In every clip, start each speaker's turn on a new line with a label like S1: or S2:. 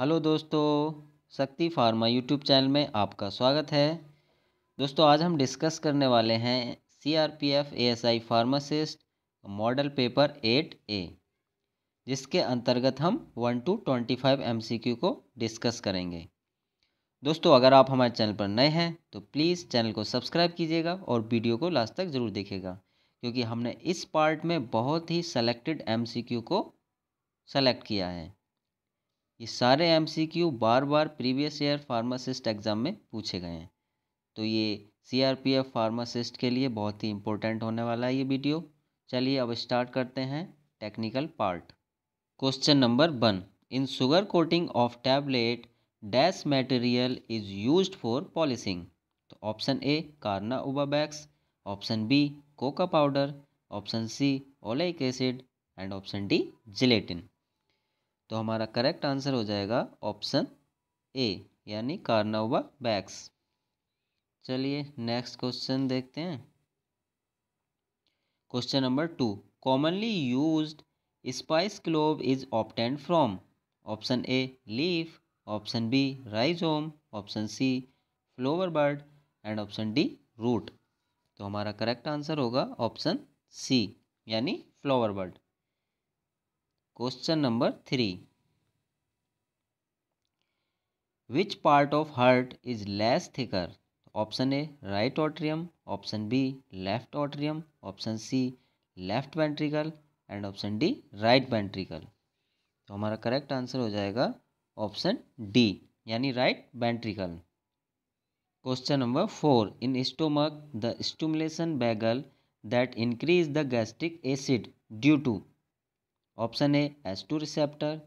S1: Hello दोस्तों शक्ति pharma YouTube channel में आपका स्वागत है दोस्तों आज हम डिस्कस करने वाले हैं C R P F A S I pharmacist model paper eight A जिसके अंतर्गत हम one to twenty five M C Q को डिस्कस करेंगे दोस्तों अगर आप हमारे चैनल पर नए हैं तो प्लीज़ चैनल को सब्सक्राइब कीजिएगा और वीडियो को लास्ट तक ज़रूर देखिएगा क्योंकि हमने इस पार्ट में बहुत ही सेलेक्टेड एम सी क्यू को सेलेक्ट किया है ये सारे एम बार बार प्रीवियस ईयर फार्मासिस्ट एग्ज़ाम में पूछे गए हैं तो ये C R P F pharmacist के लिए बहुत ही इम्पोर्टेंट होने वाला है ये वीडियो चलिए अब स्टार्ट करते हैं technical part question number one in sugar coating of tablet dash material is use for polishing तो option A carnauba wax option B cocoa powder option C oleic acid and option D gelatin तो हमारा correct answer हो जाएगा option A यानी carnauba wax चलिए next question देखते हैं question number two commonly use spice clove is obtained from option A leaf option B rhizome option C flower bud and option D root तो हमारा correct answer होगा option C यानी flower bud question number three which part of heart is less thicker option A right atrium option B left atrium option C left ventricle and option D right ventricle तो हमारा correct answer हो जाएगा option D यानी right ventricle question number four in stomach the stimulation vagal that increase the gastric acid due to option A S two receptor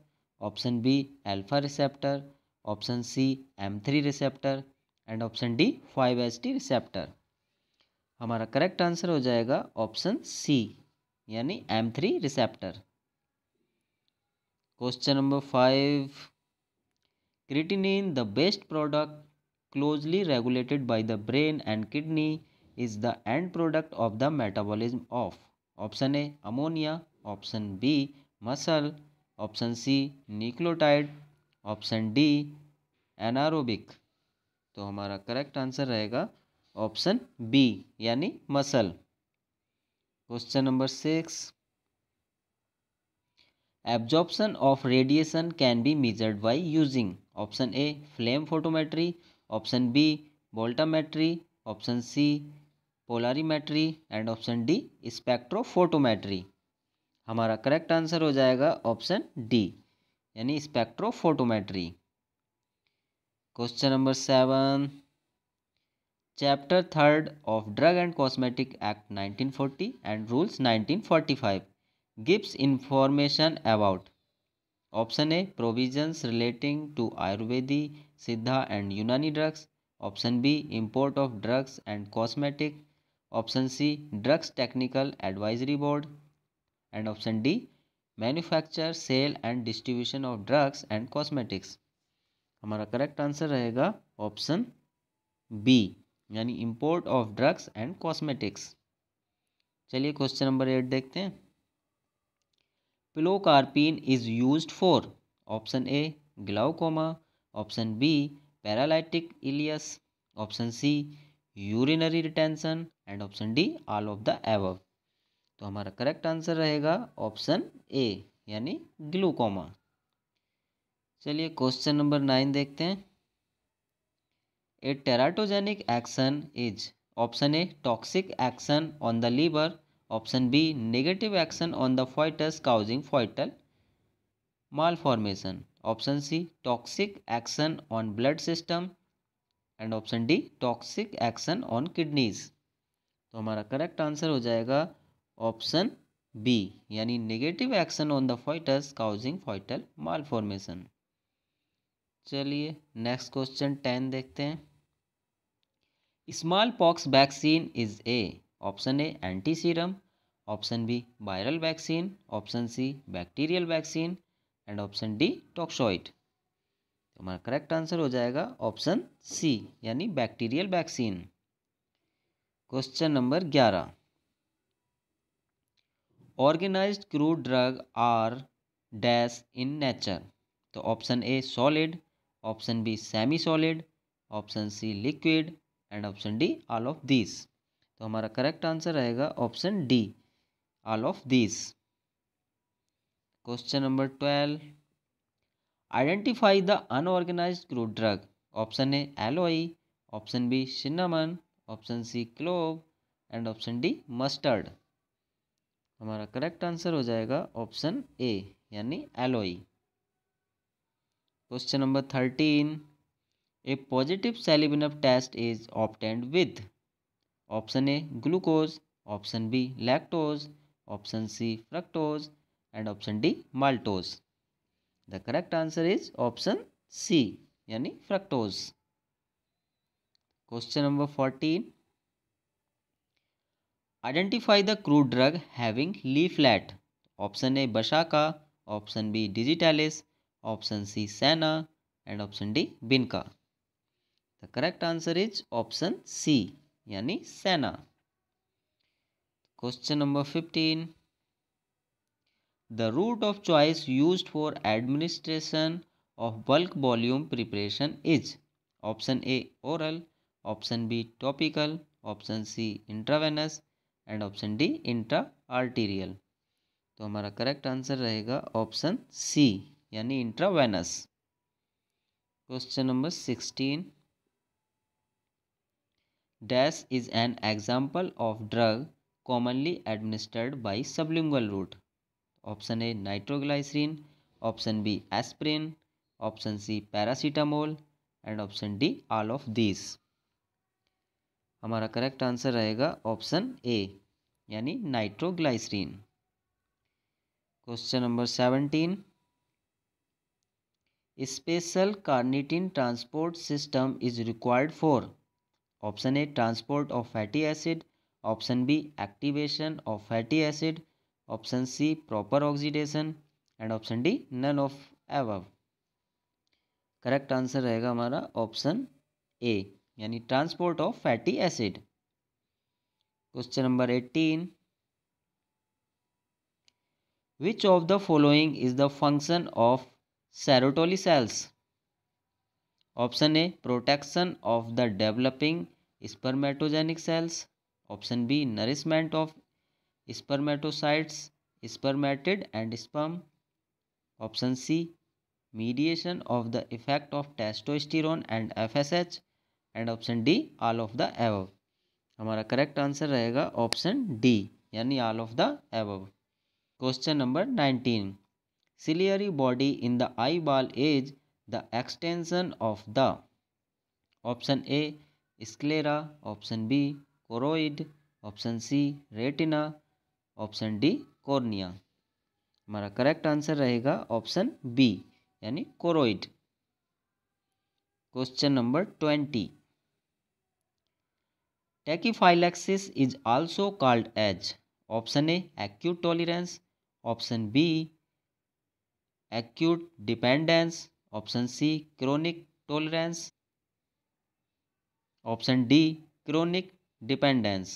S1: option B alpha receptor option C M three receptor and option D five S T receptor हमारा correct answer हो जाएगा option C यानी M three receptor question number five creatinine the best product closely regulated by the brain and kidney is the end product of the metabolism of option A ammonia option B muscle option C nucleotide option D anaerobic तो हमारा correct answer रहेगा option B यानी मसल question number six absorption of radiation can be measured by using option A flame photometry option B voltammetry option C polarimetry and option D spectrophotometry हमारा correct answer हो जाएगा option D यानी spectrophotometry question number seven chapter third of drug and cosmetic act 1940 and rules 1945 gives information about option A provisions relating to Ayurvedic Siddha and Unani drugs option B import of drugs and cosmetic option C drugs technical advisory board and option D manufacture sale and distribution of drugs and cosmetics हमारा correct answer रहेगा option B यानी import of drugs and cosmetics चलिए question number eight देखते हैं pilocarpine is use for option A glaucoma option B paralytic ileus option C urinary retention and option D all of the above तो हमारा correct answer रहेगा option A यानी glaucoma चलिए question number nine देखते हैं a teratogenic action is option A toxic action on the liver option B negative action on the foetus causing foetal malformation option C toxic action on blood system and option D toxic action on kidneys तो हमारा correct answer हो जाएगा option B यानी negative action on the foetus causing foetal malformation चलिए next question ten देखते हैं smallpox vaccine is a option A anti serum option B viral vaccine option C bacterial vaccine and option D toxoid हमारा correct answer हो जाएगा option C यानी bacterial vaccine question number ग्यारह organise crude drug are dash in nature तो option A solid option B semi solid option C liquid and option D all of this तो हमारा correct answer रहेगा option D all of this question number twelve identify the unorganise crude drug option A aloe option B cinnamon option C clove and option D mustard हमारा correct answer हो जाएगा option A यानी aloe question number thirteen a positive seliwanoff test is obtained with option A glucose option B lactose option C fructose and option D maltose the correct answer is option C यानी fructose question number fourteen identify the crude drug having leaflet option A vasaka option B digitalis option C senna and option D vinca the correct answer is option C यानी senna question number fifteen the route of choice used for administration of bulk volume preparation is option a oral option b topical option c intravenous and option D intra arterial तो हमारा correct answer रहेगा option C यानी intra question number sixteen dash is an example of drug commonly administered by sublingual route option A nitroglycerine option B aspirin option C paracetamol and option D all of this हमारा correct answer रहेगा option A यानी nitroglycerine question number seventeen special carnitine transport system is required for option A transport of fatty acid option B activation of fatty acid option C proper oxidation and option D none of above correct answer रहेगा हमारा option A यानी transport of fatty acid question number eighteen which of the following is the function of Sertoli cells option A protection of the developing spermatogenic cells option B nourishment of spermatocytes spermatid and sperm option C mediation of the effect of testosterone and F S H and option D all of the above हमारा correct answer रहेगा option D यानी all of the above question number nineteen ciliary body in the eyeball is the extension of the option A sclera option B choroid option C retina option D cornea हमारा correct answer रहेगा option B यानी choroid question number twenty tachyphylaxis is also called as option A acute tolerance option B acute dependence option C chronic tolerance option D chronic dependence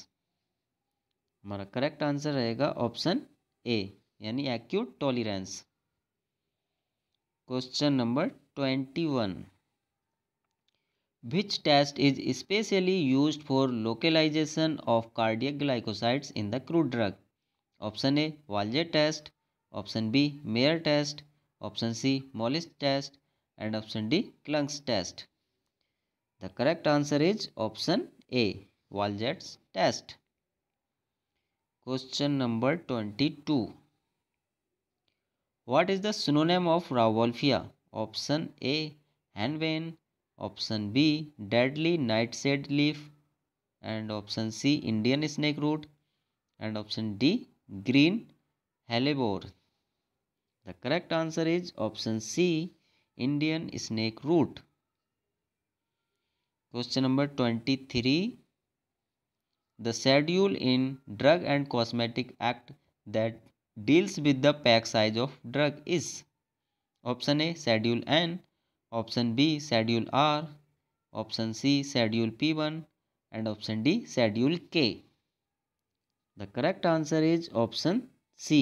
S1: हमारा correct answer रहेगा option A यानी acute tolerance question number twenty one which test is especially used for localization of cardiac glycosides in the crude drug? Option A. Walzer test. Option B. Mayer test. Option C. Mollis test. And option D. Clunk's test. The correct answer is option A. Waljet's test. Question number 22. What is the synonym of Rauwolfia? Option A. Hanwein option B deadly nightshade leaf and option C Indian snake root and option D green hellebore. The correct answer is option C Indian snake root. Question number 23 The schedule in Drug and Cosmetic Act that deals with the pack size of drug is option A schedule N option B schedule R option C schedule P one and option D schedule K the correct answer is option C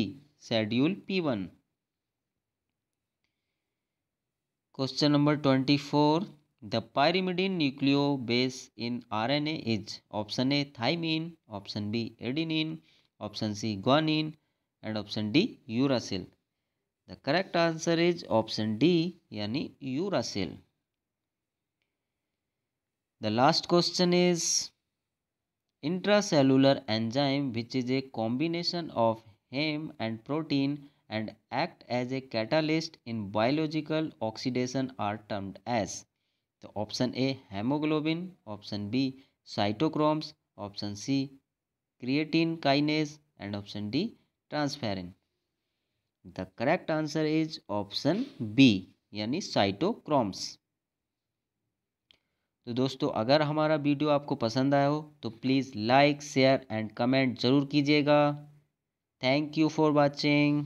S1: schedule P one question number twenty four the pyrimidine nucleobase in R N A is option A thymine option B adenine option C guanine and option D uracil The correct answer is option D, yani uracil. The last question is intracellular enzyme which is a combination of heme and protein and act as a catalyst in biological oxidation are termed as the option A hemoglobin, option B cytochromes, option C creatine kinase and option D transferrin. The correct answer is option B यानी cytochromes तो दोस्तों अगर हमारा video आपको पसंद आया हो तो please like share and comment ज़रूर कीजिएगा थैंक यू फॉर वॉचिंग